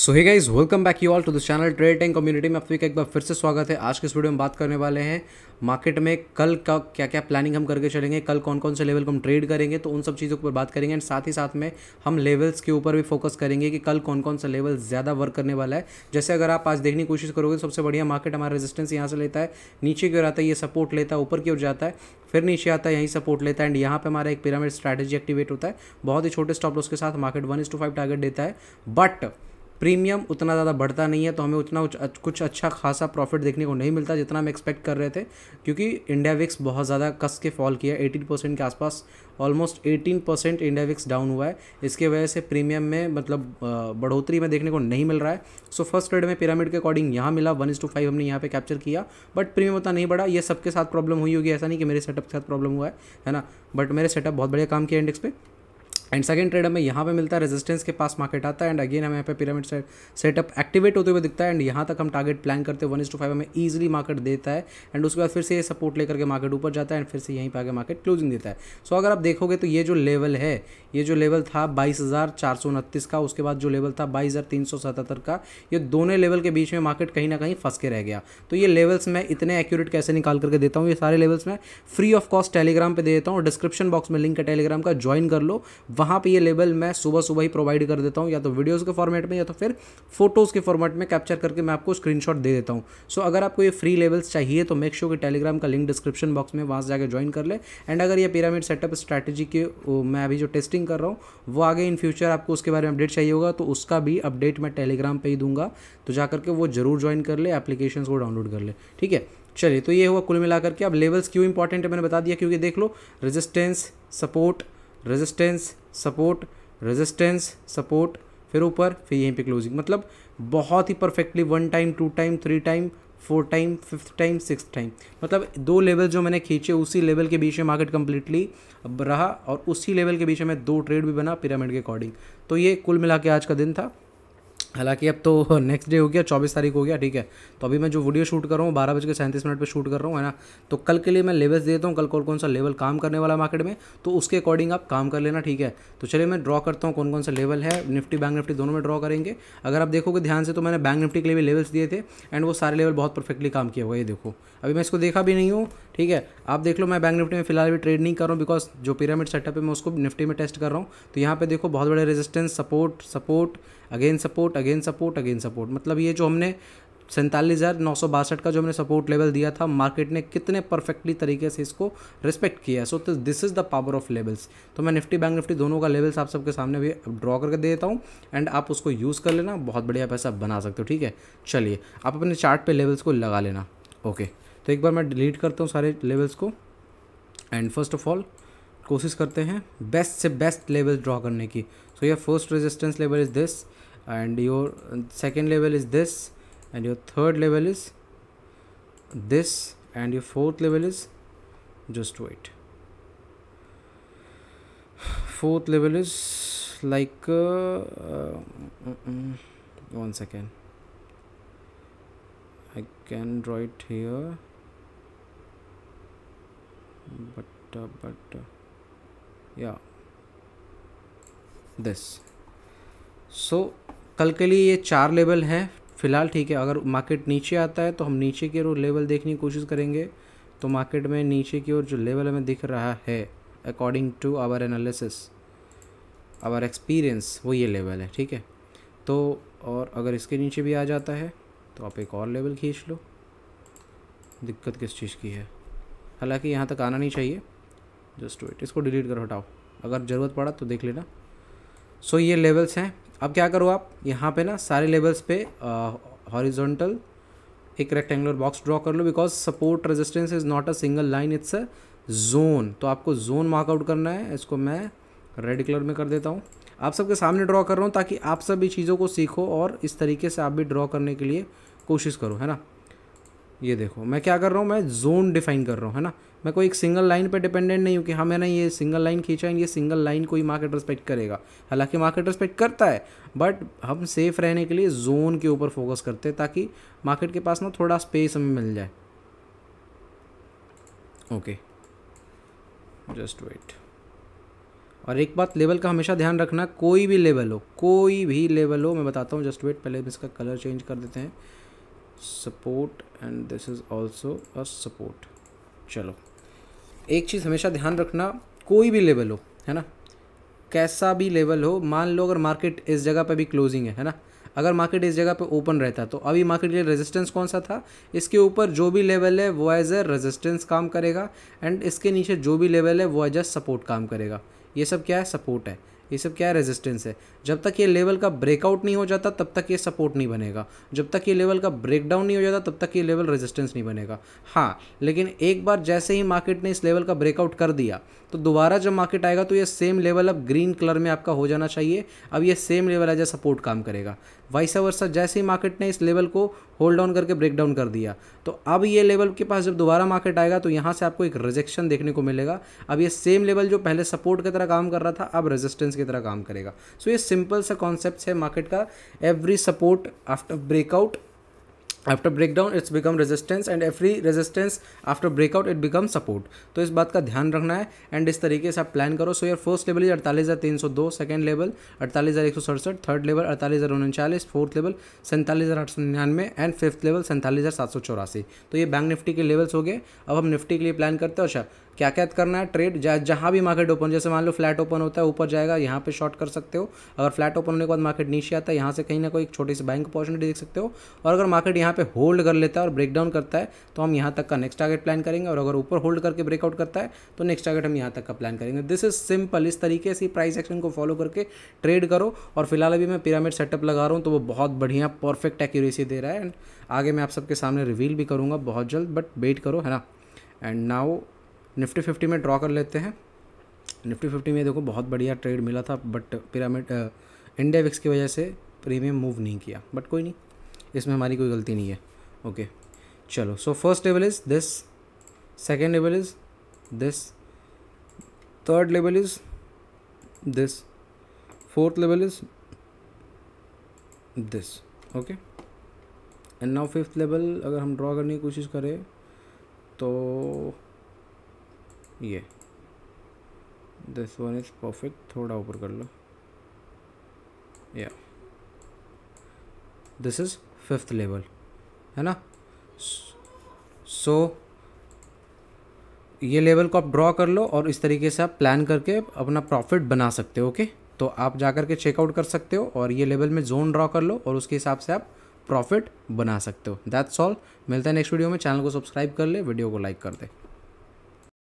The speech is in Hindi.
So hey guys welcome back you all to this channel trade and community में आप सभी का एक बार फिर से स्वागत है आज के इस वीडियो में बात करने वाले हैं मार्केट में कल का क्या क्या प्लानिंग हम करके चलेंगे कल कौन कौन से लेवल को हम ट्रेड करेंगे तो उन सब चीज़ों के ऊपर बात करेंगे एंड साथ ही साथ में हम लेवल्स के ऊपर भी फोकस करेंगे कि कल कौन कौन सा लेवल ज़्यादा वर्क करने वाला है जैसे अगर आप आज देखने की कोशिश करोगे तो सबसे बढ़िया मार्केट हमारा रेजिस्टेंस यहाँ से लेता है नीचे की ओर आता है ये सपोर्ट लेता है ऊपर की ओर जाता है फिर नीचे आता है यहीं सपोर्ट लेता है एंड यहाँ पे हमारा एक पिरामिड स्ट्रैटेजी एक्टिवेट होता है बहुत ही छोटे स्टॉप लॉस के साथ market one is to five target देता है बट प्रीमियम उतना ज़्यादा बढ़ता नहीं है तो हमें उतना कुछ अच्छा खासा प्रॉफिट देखने को नहीं मिलता जितना हम एक्सपेक्ट कर रहे थे क्योंकि इंडिया विक्स बहुत ज़्यादा कस के फॉल किया है एटीन परसेंट के आसपास almost eighteen percent India VIX down हुआ है इसके वजह से प्रीमियम में मतलब बढ़ोतरी में देखने को नहीं मिल रहा है सो फर्स्ट ट्रेड में पिरामिड के अकॉर्डिंग यहाँ मिला वन इज टू फाइव हमने यहाँ पे कैप्चर किया बट प्रीमियम उतना नहीं बढ़ा ये सबके साथ प्रॉब्लम हुई होगी ऐसा नहीं कि मेरे सेटअप के साथ प्रॉब्लम हुआ है है ना बट मेरे सेटअप बहुत बढ़िया काम किया इंडेक्स पे एंड सेकंड ट्रेड हमें यहाँ पे मिलता है रेजिस्टेंस के पास मार्केट आता है एंड अगेन हमें यहाँ पे पिरामिड सेट सेटअप एक्टिवेट होते हुए दिखता है एंड यहाँ तक हम टारगेट प्लान करते हैं वन इज टू फाइव हमें ईजिली मार्केट देता है एंड उसके बाद फिर से ये सपोर्ट लेकर के मार्केट ऊपर जाता है एंड फिर से यहीं पर आगे मार्केट क्लोजिंग देता है सो so, अगर आप देखोगे तो ये जो लेवल है ये जो लेवल था बाईस का उसके बाद जो लेवल था बाईस का ये दोनों लेवल के बीच में मार्केट कहीं ना कहीं फंस के रह गया तो ये लेवल्स मैं इतने एक्यूरेट कैसे निकाल करके देता हूँ ये सारे लेवल्स मैं फ्री ऑफ कॉस्ट टेलीग्राम पर दे देता हूँ डिस्क्रिप्शन बॉक्स में लिंक है टेलीग्राम का ज्वाइन कर लो वहाँ पे ये लेवल मैं सुबह सुबह ही प्रोवाइड कर देता हूँ या तो वीडियोज़ के फॉर्मेट में या तो फिर फोटोज़ के फॉर्मेट में कैप्चर करके मैं आपको स्क्रीन दे देता हूँ सो so, अगर आपको ये फ्री लेवल्स चाहिए तो मेक श्योर sure कि टेलीग्राम का लिंक डिस्क्रिप्शन बॉक्स में वहाँ से जाकर ज्वाइन कर ले एंड अगर ये पिरामिड सेटअप स्ट्रैटेजी की मैं अभी जो टेस्टिंग कर रहा हूँ वो आगे इन फ्यूचर आपको उसके बारे में अपडेट चाहिए होगा तो उसका भी अपडेट मैं टेलीग्राम पर ही दूंगा तो जा करके वो जरूर ज्वाइन कर ले एप्लीकेशन को डाउनलोड कर ले ठीक है चलिए तो ये हुआ कुल मिलाकर के अब लेवल्स क्यों इंपॉर्टेंट है मैंने बता दिया क्योंकि देख लो resistance support resistance support resistance support फिर ऊपर फिर यहीं पे क्लोजिंग मतलब बहुत ही perfectly one time two time three time four time fifth time six time मतलब दो लेवल जो मैंने खींचे उसी लेवल के बीच में मार्केट कम्प्लीटली रहा और उसी लेवल के बीच में दो ट्रेड भी बना पिरामिड के अकॉर्डिंग तो ये कुल मिला के आज का दिन था हालांकि अब तो नेक्स्ट डे हो गया चौबीस तारीख हो गया ठीक है तो अभी मैं जो वीडियो शूट कर रहा हूँ बारह बज के सैंतीस मिनट पर शूट कर रहा हूँ है ना तो कल के लिए मैं लेवल्स देता हूँ कल कौन कौन सा लेवल काम करने वाला मार्केट में तो उसके अकॉर्डिंग आप काम कर लेना ठीक है तो चलिए मैं ड्रॉ करता हूँ कौन कौन सा लेवल है निफ्टी बैंक निफ्टी दोनों में ड्रॉ करेंगे अगर आप देखोगे ध्यान से तो मैंने बैंक निफ्टी के लिए भी लेवल्स दिए थे एंड वो सारे लेवल बहुत परफेक्टली काम किया हुआ ये देखो अभी मैं इसको देखा भी नहीं हूँ ठीक है आप देख लो मैं बैंक निफ्टी में फिलहाल भी ट्रेड नहीं कर रहा हूँ बिकॉज जो पिरामिड सेटअप है मैं उसको निफ्टी में टेस्ट कर रहा हूँ तो यहाँ पे देखो बहुत बड़े resistance support support again support again support again support मतलब ये जो हमने सैंतालीस हज़ार नौ सौ बासठ का जो हमने सपोर्ट लेवल दिया था मार्केट ने कितने परफेक्टली तरीके से इसको रिस्पेक्ट किया सो तो this is the power of levels तो मैं निफ्टी बैंक निफ्टी दोनों का लेवल्स आप सबके सामने भी ड्रॉ करके दे देता हूँ एंड आप उसको यूज़ कर लेना बहुत बढ़िया पैसा बना सकते हो ठीक है चलिए आप अपने चार्ट पे लेवल्स को लगा लेना ओके तो एक बार मैं डिलीट करता हूँ सारे लेवल्स को एंड फर्स्ट ऑफ ऑल कोशिश करते हैं बेस्ट से बेस्ट लेवल ड्रॉ करने की सो यह first resistance level is this and your second level is this and your third level is this and your fourth level is just wait fourth level is like uh, uh, one second I can draw it here but uh, but uh, yeah this so कल के लिए ये चार लेवल हैं फ़िलहाल ठीक है अगर मार्केट नीचे आता है तो हम नीचे की ओर लेवल देखने की कोशिश करेंगे तो मार्केट में नीचे की ओर जो लेवल हमें दिख रहा है according to our analysis our experience वो ये लेवल है ठीक है तो और अगर इसके नीचे भी आ जाता है तो आप एक और लेवल खींच लो दिक्कत किस चीज़ की है हालांकि यहाँ तक आना नहीं चाहिए जस्ट वेट इसको डिलीट कर हटाओ अगर ज़रूरत पड़ा तो देख लेना सो so, ये लेवल्स हैं अब क्या करो आप यहाँ पे ना सारे लेवल्स पे हॉरिजॉन्टल एक रेक्टेंगुलर बॉक्स ड्रॉ कर लो because support resistance is not a single line it's a zone तो आपको जोन मार्कआउट करना है इसको मैं रेड कलर में कर देता हूँ आप सबके सामने ड्रॉ कर रहा हूँ ताकि आप सभी चीज़ों को सीखो और इस तरीके से आप भी ड्रॉ करने के लिए कोशिश करो है ना ये देखो मैं क्या कर रहा हूँ मैं जोन डिफाइन कर रहा हूँ है ना मैं कोई एक सिंगल लाइन पे डिपेंडेंट नहीं हूँ कि हाँ मैंने ये सिंगल लाइन खींचा है ये सिंगल लाइन को ही मार्केट रिस्पेक्ट करेगा हालांकि मार्केट रिस्पेक्ट करता है बट हम सेफ रहने के लिए जोन के ऊपर फोकस करते हैं ताकि मार्केट के पास ना थोड़ा स्पेस हमें मिल जाए ओके जस्ट वेट और एक बात लेवल का हमेशा ध्यान रखना कोई भी लेवल हो कोई भी लेवल हो मैं बताता हूँ जस्ट वेट पहले हम इसका कलर चेंज कर देते हैं support and this is also a support चलो एक चीज़ हमेशा ध्यान रखना कोई भी लेवल हो है ना कैसा भी लेवल हो मान लो अगर मार्केट इस जगह पर भी क्लोजिंग है है ना अगर मार्केट इस जगह पे ओपन रहता तो अभी मार्केट के लिए रेजिस्टेंस कौन सा था इसके ऊपर जो भी लेवल है वो एज ए रेजिस्टेंस काम करेगा एंड इसके नीचे जो भी लेवल है वो एज ए सपोर्ट काम करेगा ये सब क्या है सपोर्ट है ये सब क्या है रेजिस्टेंस है जब तक ये लेवल का ब्रेकआउट नहीं हो जाता तब तक ये सपोर्ट नहीं बनेगा जब तक ये लेवल का ब्रेकडाउन नहीं हो जाता तब तक ये लेवल रेजिस्टेंस नहीं बनेगा हाँ लेकिन एक बार जैसे ही मार्केट ने इस लेवल का ब्रेकआउट कर दिया तो दोबारा जब मार्केट आएगा तो ये सेम लेवल अब ग्रीन कलर में आपका हो जाना चाहिए अब ये same level as a support काम करेगा वाइस वर्सा जैसे ही मार्केट ने इस लेवल को होल्ड डाउन करके ब्रेक डाउन कर दिया तो अब ये लेवल के पास जब दोबारा मार्केट आएगा तो यहाँ से आपको एक रिजेक्शन देखने को मिलेगा अब ये सेम लेवल जो पहले सपोर्ट की तरह काम कर रहा था अब रेजिस्टेंस की तरह काम करेगा सो so, ये सिंपल सा कॉन्सेप्ट है मार्केट का every support after breakout after break down it's become resistance and every resistance after breakout it become support तो इस बात का ध्यान रखना है एंड इस तरीके से आप प्लान करो सो so, यार फर्स्ट लेवल इज अड़तालीस हज़ार तीन सौ दो सेकेंड लेवल अड़तालीस हज़ार एक सौ सड़सठ थर्ड लेवल अड़तालीस हज़ार उनचालीस फोर्थ लेवल सैंतालीस हज़ार आठ सौ निन्यानवे एंड फिफ्थ लेवल सैंतालीस हज़ार सात सौ चौरासी तो ये बैंक निफ्टी के लेवल्स हो गए अब हम निफ्टी के लिए प्लान करते हैं अच्छा क्या क्या करना है ट्रेड जहाँ भी मार्केट ओपन जैसे मान लो फ्लैट ओपन होता है ऊपर जाएगा यहाँ पे शॉर्ट कर सकते हो अगर फ्लैट ओपन होने के बाद मार्केट नीचे आता है यहाँ से कहीं ना कोई एक छोटी सी बैंक अपॉर्चुनिटी देख सकते हो और अगर मार्केट यहाँ पे होल्ड कर लेता है और ब्रेकडाउन करता है तो हम यहाँ तक का नेक्स्ट टारगेट प्लान करेंगे और अगर ऊपर होल्ड करके ब्रेकआउट करता है तो नेक्स्ट टारगेट हम यहाँ तक का प्लान करेंगे दिस इज सिंपल इस तरीके से प्राइस एक्शन को फॉलो करके ट्रेड करो और फिलहाल अभी मैं पिरामिड सेटअप लगा रहा हूँ तो वो बहुत बढ़िया परफेक्ट एक्यूरेसी दे रहा है एंड आगे मैं आप सबके सामने रिवील भी करूँगा बहुत जल्द बट वेट करो है ना एंड नाउ निफ्टी फिफ्टी में ड्रॉ कर लेते हैं निफ्टी फिफ्टी में देखो बहुत बढ़िया ट्रेड मिला था बट पिरामिड इंडिया विक्स की वजह से प्रीमियम मूव नहीं किया बट कोई नहीं इसमें हमारी कोई गलती नहीं है ओके okay. चलो so first level is this second level is this third level is this fourth level is this okay and now fifth level अगर हम ड्रॉ करने की कोशिश करें तो ये दिस वन इज़ परफेक्ट थोड़ा ऊपर कर लो या दिस इज़ फिफ्थ लेवल है ना सो so, ये लेवल को आप ड्रॉ कर लो और इस तरीके से आप प्लान करके अपना प्रॉफिट बना सकते हो ओके तो आप जा कर के चेकआउट कर सकते हो और ये लेवल में जोन ड्रॉ कर लो और उसके हिसाब से आप प्रॉफिट बना सकते हो दैट्स ऑल मिलता है नेक्स्ट वीडियो में चैनल को सब्सक्राइब कर ले वीडियो को लाइक कर दे